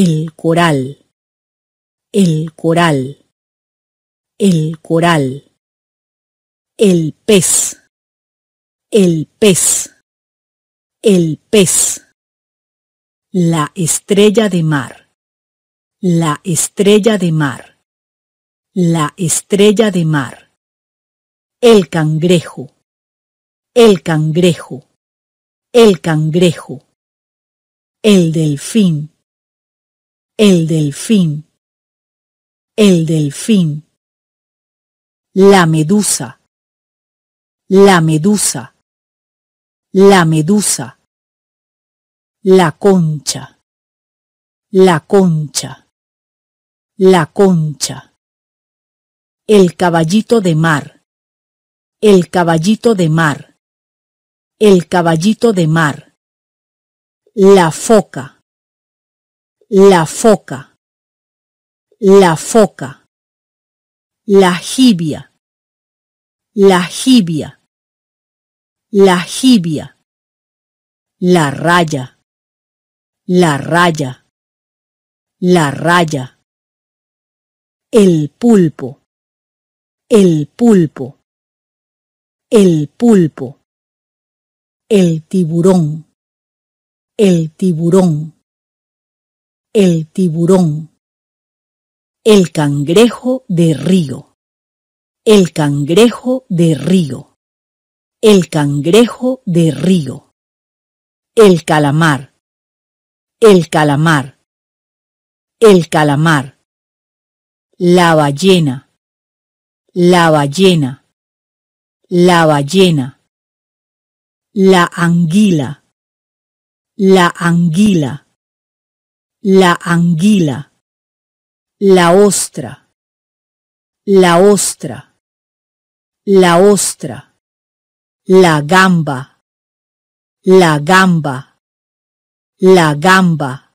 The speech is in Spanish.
el coral, el coral, el coral, el pez, el pez, el pez, la estrella de mar, la estrella de mar, la estrella de mar, el cangrejo, el cangrejo, el cangrejo, el delfín, el delfín. El delfín. La medusa. La medusa. La medusa. La concha. La concha. La concha. El caballito de mar. El caballito de mar. El caballito de mar. La foca la foca, la foca, la jibia, la jibia, la jibia, la raya, la raya, la raya, el pulpo, el pulpo, el pulpo, el tiburón, el tiburón el tiburón, el cangrejo de río, el cangrejo de río, el cangrejo de río, el calamar, el calamar, el calamar, la ballena, la ballena, la ballena, la anguila, la anguila la anguila, la ostra, la ostra, la ostra, la gamba, la gamba, la gamba.